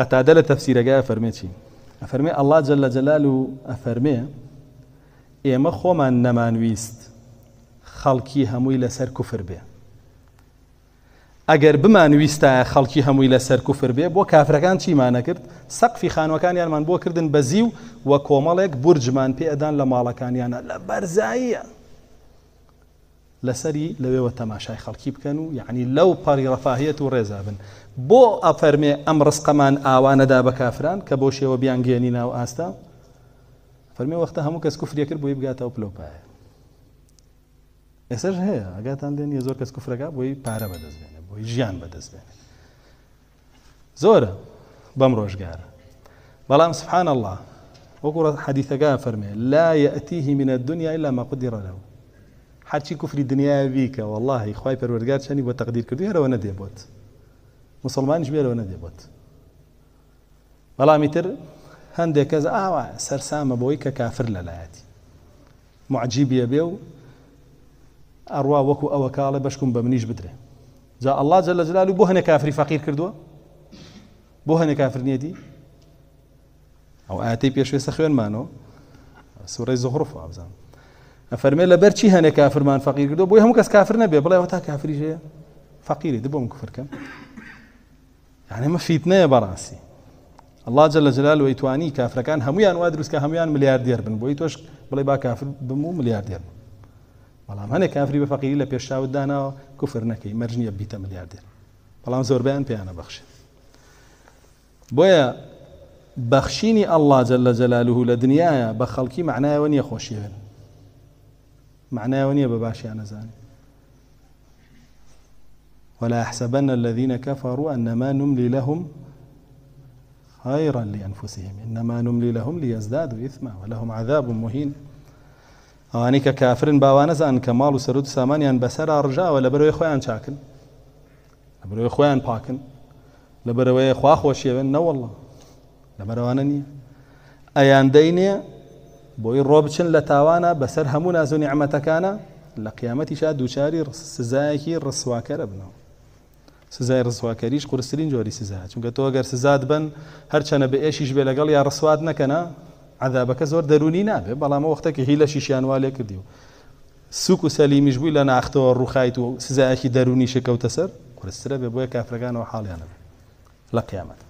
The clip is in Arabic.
قەتادە لە تەفسیرەگای ئەفەرمێکی ئەفەرمێ ئەلله جە لە جەلال و ئەفەرمێ ئێمە خۆمان نەمانویست خەڵکی هەمووی لەسەر کوفر بێ ئەگەر بمانویستە خەڵکی هەمووی لەسەر کوفر بێ بۆ کافرەکان چیمانە کرد سەقفی خانوەکانیانمان بۆ کردن بەزی و وە کۆمەڵێک بورجمان پێدان لە ماڵەکانیانە لە بەرزاییە لسري لەوێوە تەماشای خەڵکی بکەن و یعنی لو پاری ڕەفاهەت و بو بۆ ئەفەرمێ رزقمان ڕسقەمان ئاوانەدا بە کافران کە بۆ شێوە بیان گێنی ناو ئاستا فەرمی وەختە هەموو کەس کوفرە کرد بۆی بگاتەوە پلۆپایە ئێسش هەیە ئەگاتان دێن زۆر کەس کوفرەکە بۆی پارە بەدەستبێنێ بۆی ژیان بەدەستبێنێ زۆرە بەم ڕۆژگارە بەڵام سبحان الله حديث جاء فرمي لا يأتيه من الدنيا إلا ما قدر له هەرچی کوفری دنیای و الله خی پروردگار شنی بو تقدیر کردی هەرەوە نەدێبت مسلمانش بێرەوە نەدێبت بەڵامی تر هەندێک کەس ئاوا آه، سەرسامە بۆی کە کافر لەلایەتی معجیبیە بێ و ئەڕوا وەکو ئەوە کاڵە بەشکم بە منیش جا الله جل جلاله جلال و فقیر کردو کافری فەقیر نیه دی او آتی پیش وی پێشوێ سەخوێنمانەوە سوره زخرف ئابزانم من فقير كده هەنێک کافرمان كاس كافر نبي هەموو کەس كافر نەبێ فقير يدبو من كفر كم يعني ما في اثنين براسي الله جل كان هم يان کافرەکان كان هم يان مليار ملیاردێر بن بۆی تۆش بڵێ با کافر بم و ملیاردێر بن بەڵام هەنێک کافری بە فەقیری لە پێشاوت داناوە کوفر نەکەی مەرجنیە بیتە ملیاردێر بەڵام زۆربیان پێیانە بەخشێت بۆیە بەخشینی ئەلله جل جلاله لە دنیاە بە خەڵکی معنایەوە نییە خۆشیێن معناه ونيا بباشي أنا زاني ولا يحسبن الذين كفروا أنما نملي لهم خيرا لأنفسهم إنما نملي لهم ليزدادوا إثما ولهم عذاب مهين ئەوانی کە باوانا زان كمال ماڵ سامانيا سەرود سامانیان ولا برو لە بەرەوەی خۆیان چاکن باكن بەرەوەی خۆیان پاکن نو والله خواخۆشیێن نەوەڵە لە بەرەوانە نییە بوي روبشن لتاوانا بسر همونا زو نعمتا كانا لقيامتي شا دوشاري دووچاری سزایەکی ڕسواکەرە بنەوە سزای ڕزواکەریش قرسلين جوري سزا چونك تو اگر سزاد بن هر چنه به بێ لەگەڵ یا يا نەکەنە نكنا عذابك زور دروني ناب بلا ما وقتك هيله شيشان کردی و سوكو سليم سەلیمیش بووی لە روخايت ڕووخیت و سزایەکی دەرونی شکەوتە سەر قرسرە كافرغان وحال کافرەکانەوە حاڵیانە